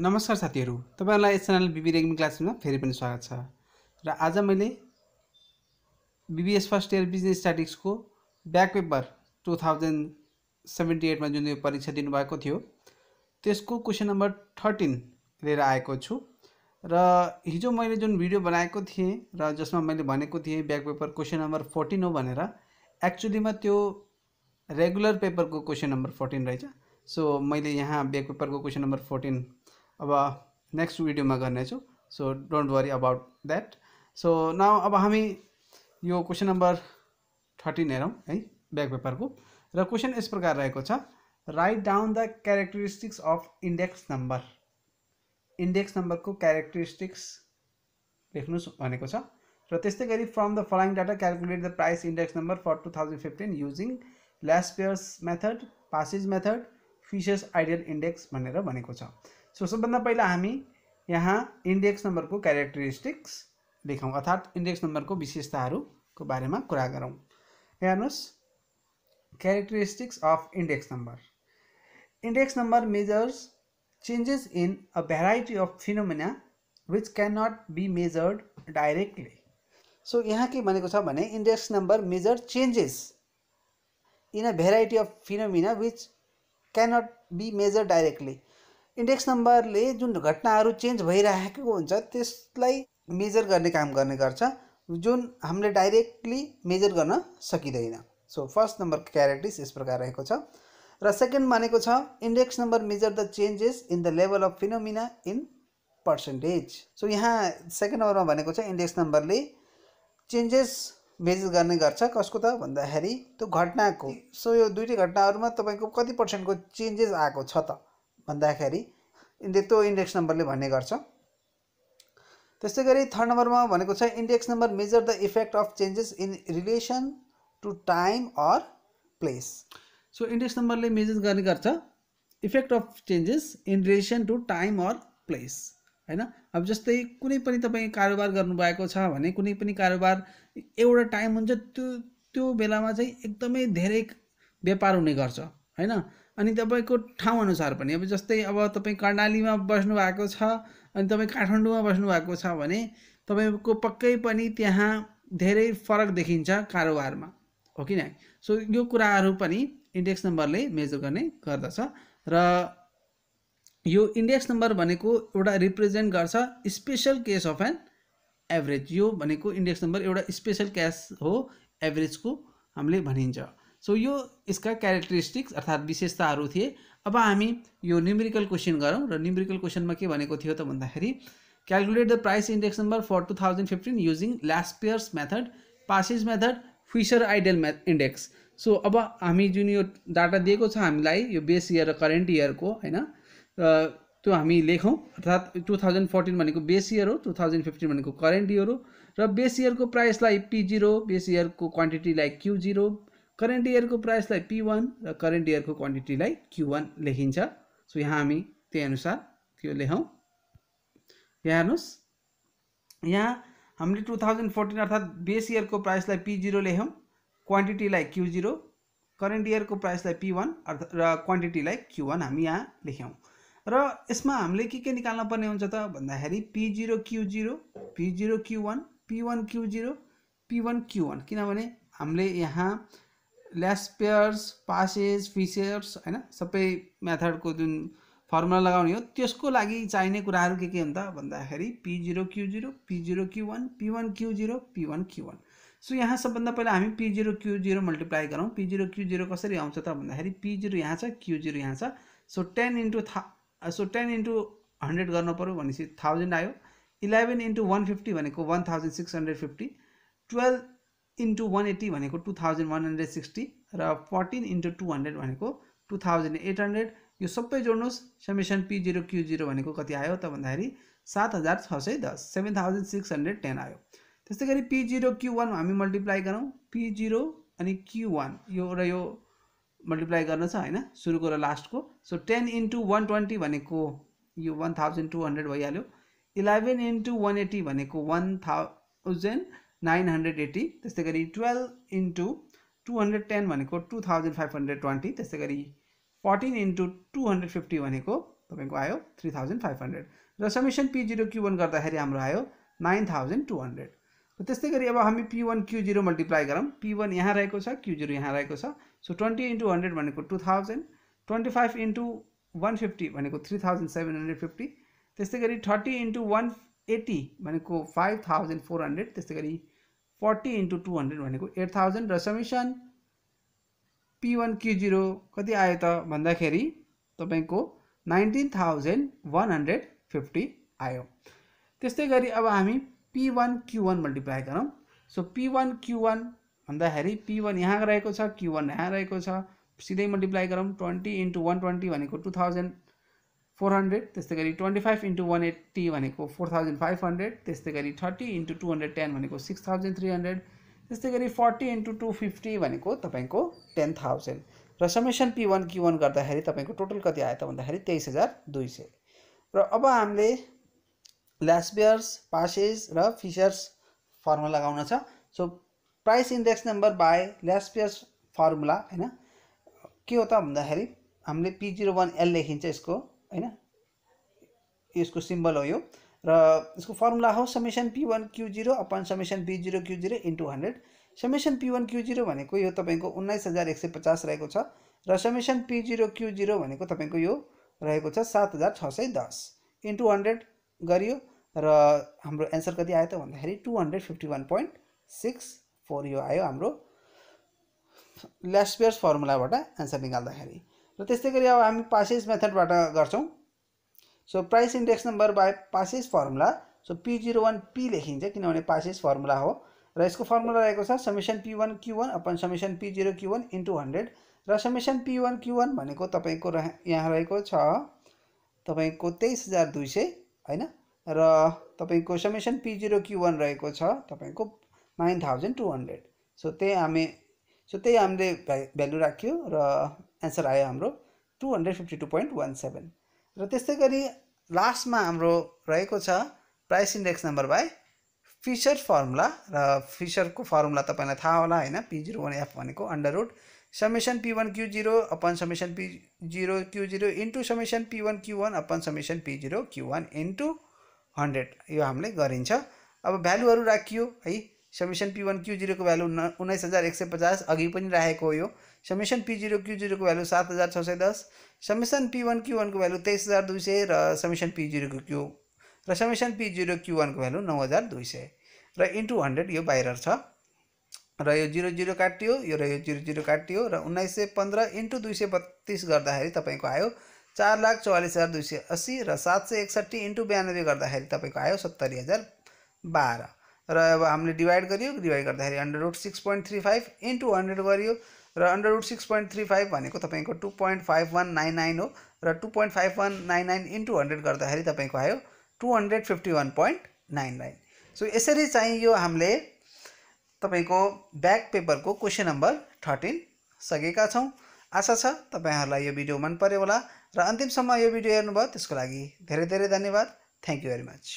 नमस्कार साथीहरू तपाईँहरूलाई यस च्यानल बिबी रेग्मी क्लासमा फेरि पनि स्वागत छ र आज मैले बिबिएस फर्स्ट इयर बिजनेस स्टाटिक्सको back paper two thousand seventy एटमा जुन यो परीक्षा दिनुभएको थियो त्यसको क्वेसन नम्बर थर्टिन लिएर आएको छु र हिजो मैले जुन भिडियो बनाएको थिएँ र जसमा मैले भनेको थिएँ back paper question number fourteen हो भनेर एक्चुलीमा त्यो रेगुलर पेपरको क्वेसन नम्बर फोर्टिन रहेछ सो मैले यहाँ ब्याक पेपरको क्वेसन नम्बर फोर्टिन अब नेक्स्ट भिडियोमा गर्नेछु so don't worry about that so न अब हामी यो क्वेसन नम्बर थर्टिन हेरौँ है ब्याक पेपरको र क्वेसन यस प्रकार रहेको छ write down the characteristics of index number index नम्बरको क्यारेक्टरिस्टिक्स लेख्नुहोस् भनेको छ र त्यस्तै गरी from the following data calculate the price index number for two thousand fifteen using Laspeyres method Paasche's method Fisher's ideal index भनेर भनेको छ सो सबभन्दा पैला हमी यहाँ इंडेक्स नंबर को क्यारेक्टरिस्टिक्स नंबर को विशेषता को बारे में कुरा करूँ हेर्नुहोस् characteristics of index number index number measures changes in a variety of phenomena which can not be measured directly so यहाँ के बने index number measure changes in a variety of phenomena which can not be measure directly index नम्बरले जुन घटनाहरू change भइराखेको हुन्छ त्यसलाई major गर्ने काम गर्ने गर्छ जुन हामीले डाइरेक्टली मेजर गर्न सकिँदैन सो फर्स्ट नम्बरको क्यारेक्टिस यस प्रकार रहेको छ र सेकेन्ड भनेको छ index number measure the changes in the level of phenomena in percentage so यहाँ सेकेन्ड नम्बरमा भनेको छ इन्डेक्स नम्बरले चेन्जेस मेजर गर्ने गर्छ कसको त भन्दाखेरि त्यो घटनाको सो यो दुइटै घटनाहरूमा तपाईँको कति पर्सेन्टको चेन्जेस आएको छ त भन्दाखेरि त्यो इन्डेक्स नम्बरले भन्ने गर्छ त्यस्तै गरी थर्ड नम्बरमा भनेको छ index number measure the effect of changes in relation to time or place so index नम्बरले मेजर गर्ने गर्छ effect of changes in relation to time or place होइन अब जस्तै कुनै पनि तपाईँ कारोबार गर्नुभएको छ भने कुनै पनि कारोबार एउटा टाइम हुन्छ त्यो त्यो बेलामा चाहिँ एकदमै धेरै व्यापार हुने गर्छ होइन अनि तपाईँको ठाउँअनुसार पनि अब जस्तै अब तपाईँ कर्णालीमा बस्नु भएको छ अनि तपाईँ काठमाडौँमा बस्नु भएको छ भने तपाईँको पक्कै पनि त्यहाँ धेरै फरक देखिन्छ कारोबारमा हो कि नै सो यो कुराहरू पनि इन्डेक्स नम्बरले मेजर गर्ने गर्दछ र यो इन्डेक्स नम्बर भनेको एउटा रिप्रेजेन्ट गर्छ special case of an average यो भनेको इन्डेक्स नम्बर एउटा स्पेसल क्यास हो एभरेजको हामीले भनिन्छ सो यो इसका क्यारेक्टरिस्टिक्स अर्थात विशेषताहरू थिए अब हामी यो न्युमेरिकल क्वेसन गरौँ र न्युमेरिकल क्वेसनमा के भनेको थियो त भन्दाखेरि calculate the price index number for two thousand fifteen using Laspeyres method Paasche's method Fisher ideal math index so अब हामी जुन यो डाटा दिएको छ हामीलाई यो बेस इयर र करेन्ट इयरको होइन त्यो हामी लेखौँ अर्थात् टु थाउजन्ड फोर्टिन भनेको बेस इयर हो टु थाउजन्ड फिफ्टिन भनेको करेन्ट इयर हो र बेस इयरको प्राइसलाई पी जिरो बेस इयरको क्वान्टिटीलाई क्यु जिरो करेन्ट इयरको प्राइसलाई पी वान र करेन्ट इयरको क्वान्टिटीलाई क्यु वान लेखिन्छ सो यहाँ हामी त्यही अनुसार त्यो लेखौँ यहाँ हेर्नुहोस् यहाँ हामीले टु थाउजन्ड फोर्टिन अर्थात् बेस इयरको प्राइसलाई पी जिरो लेख्यौँ क्वान्टिटीलाई क्यु जिरो करेन्ट इयरको प्राइसलाई पी वान अर्थात् र क्वान्टिटीलाई क्यु वान हामी यहाँ लेख्यौँ र यसमा हामीले के के निकाल्न पर्ने हुन्छ त भन्दाखेरि P zero Q zero P zero Q one P one Q zero P one Q one किनभने हामीले यहाँ ल्यासपेयर्स पासेस फिसेयर्स होइन सबै मेथडको जुन फर्मुला लगाउने हो त्यसको लागि चाहिने कुराहरू के के हुन्छ भन्दाखेरि P zero Q zero P zero Q one P one Q zero P one Q one so यहाँ सबभन्दा पहिला हामी P zero Q zero multiply गरौँ पी जिरो क्यु जिरो कसरी आउँछ त भन्दाखेरि पी जिरो यहाँ छ क्यु जिरो यहाँ छ सो टेन इन्टु था सो टेन इन्टु हन्ड्रेड गर्नु पऱ्यो भनेपछि थाउजन्ड आयो इलेभेन इन्टु वान फिफ्टी भनेको one thousand six hundred fifty twelve into one eighty भनेको two thousand one hundred sixty र फोर्टिन इन्टु टू हन्ड्रेड भनेको टु थाउजन्ड एट हन्ड्रेड यो सबै जोड्नुहोस् summation P zero Q zero भनेको कति आयो त भन्दाखेरि सात हजार छ सय दस seven thousand six hundred ten आयो त्यस्तै गरी पी जिरो क्यु वान हामी मल्टिप्लाई गरौँ पी जिरो अनि क्यु वान यो र यो मल्टिप्लाई गर्न छ होइन सुरुको र लास्टको so ten into one twenty भनेको यो वान थाउजन्ड टू हन्ड्रेड भइहाल्यो इलेभेन इन्टु वान एट्टी भनेको one thousand nine hundred eighty त्यस्तै twelve into two hundred ten को two thousand five hundred twenty तेरी fourteen into two hundred fifty तब आयो three thousand five hundred र summation P zero Q one गर्दाखेरि हाम्रो आयो नाइन थाउजेंड टू हंड्रेड र गरी अब हम P one Q zero multiply गरौँ पी वन यहाँ रहे क्यू जीरो यहाँ रहे सो ट्वेंटी इंटू हंड्रेड भनेको two thousand twenty five into one fifty three thousand seven hundred fifty त्यस्तै थर्टी इंटू वन एटी को फाइव थाउजेंड फोर हंड्रेड त्यस्तै गरी फोर्टी इन्टु टू हन्ड्रेड भनेको एट थाउजन्ड र summation P one Q zero कति आयो त भन्दाखेरि तपाईँको nineteen thousand one hundred fifty आयो त्यस्तै गरी अब हामी P one Q one multiply गरौँ so P one Q one भन्दाखेरि पी वान यहाँ रहेको छ क्यु वान यहाँ रहेको छ सिधै मल्टिप्लाई गरौँ ट्वेन्टी इन्टु वान ट्वेन्टी भनेको टु थाउजन्ड फोर हन्ड्रेड त्यस्तै गरी twenty five into one eighty भनेको फोर थाउजन्ड फाइभ हन्ड्रेड त्यस्तै गरी thirty into two hundred ten भनेको सिक्स थाउजन्ड थ्री हन्ड्रेड त्यस्तै गरी फोर्टी इन्टु टू फिफ्टी भनेको तपाईँको टेन थाउजन्ड र summation P one Q one गर्दाखेरि तपाईँको टोटल कति आयो त भन्दाखेरि तेइस हजार दुई सय र अब हामीले ल्यासबियर्स पासेस र फिसर्स फर्मुला लगाउन छ so price index number by Laspeyres formula होइन के हो त भन्दाखेरि हामीले पी जिरो वान एल लेखिन्छ यसको होइन यसको सिम्बल हो यो र यसको फर्मुला हो summation P one Q zero upon summation P zero Q zero into hundred summation P one Q zero भनेको यो तपाईँको उन्नाइस हजार एक सय पचास रहेको छ र summation P zero Q zero भनेको तपाईँको यो रहेको छ सात हजार छ सय दस इन्टु हन्ड्रेड गरियो र हाम्रो एन्सर कति आयो त भन्दाखेरि two hundred fifty one point six four यो आयो हाम्रो ल्यासपेयर्स फर्मुलाबाट एन्सर निकाल्दाखेरि र त्यस्तै गरी अब हामी पासेस मेथडबाट गर्छौँ so price index number by Paasche's formula so P zero one P लेखिन्छ किनभने पासेज फर्मुला हो र यसको फर्मुला रहेको छ summation P one Q one upon summation P zero Q one into hundred र summation P one Q one भनेको तपाईँको रह यहाँ रहेको छ तपाईँको तेइस हजार दुई सय होइन र तपाईँको summation P zero Q one रहेको छ तपाईँको nine thousand two hundred so त्यही हामी सो त्यही हामीले भ्या भ्यालु राख्यो र एन्सर आयो हाम्रो two hundred fifty two point one seven र त्यस्तै गरी लास्टमा हाम्रो रहेको छ price index number by Fisher formula र फिसरको फर्मुला तपाईँलाई थाहा होला होइन पी जिरो वान एफ भनेको under root summation P one Q zero upon summation P zero Q zero into summation P one Q one upon summation P zero Q one into hundred यो हामीले गरिन्छ अब भ्यालुहरू राखियो है summation P one Q जिरोको value उन्नाइस हजार एक सय पचास अघि पनि राखेको हो यो summation P zero Q zero को वैल्यू सात हज़ार छः सौ दस summation P one Q one को वैल्यू तेईस हज़ार दुई सौ समेशन पी जीरो को क्यू र summation P zero Q one को वैल्यू नौ हजार दुई सौ र हंड्रेड हन्ड्रेड यो बाहिर छ र यो जिरो जिरो काटियो यो र यो जीरो काटियो र उन्नाइस सय पन्ध्र इन्टु दुई बत्तीस बत्तिस गर्दाखेरि तपाईँको आयो चार लाख चौवालीस हजार दुई सौ अस्सी र सात सय इंटू बयानबे बयानब्बे गर्दाखेरि तपाईँको आयो सत्तरी हजार बाहर र अब डिवाइड डिभाइड गरियो डिभाइड गर्दाखेरि root six point three five into hundred गरियो र root six point three five भनेको तपाईँको two point five one nine nine हो रू point five one nine nine into hundred कर आयो two hundred fifty one point nine nine so यसरी चाहिँ यो को तपाईँको ब्याक पेपरको क्वेसन नम्बर थर्टिन सकेका छौँ आशा छ तपाईँहरूलाई भिडियो मन पऱ्यो होगा र अन्तिमसम्म यो भिडियो हेर्नुभयो त्यसको लागि धेरै धेरै धन्यवाद थैंक यू वेरी मच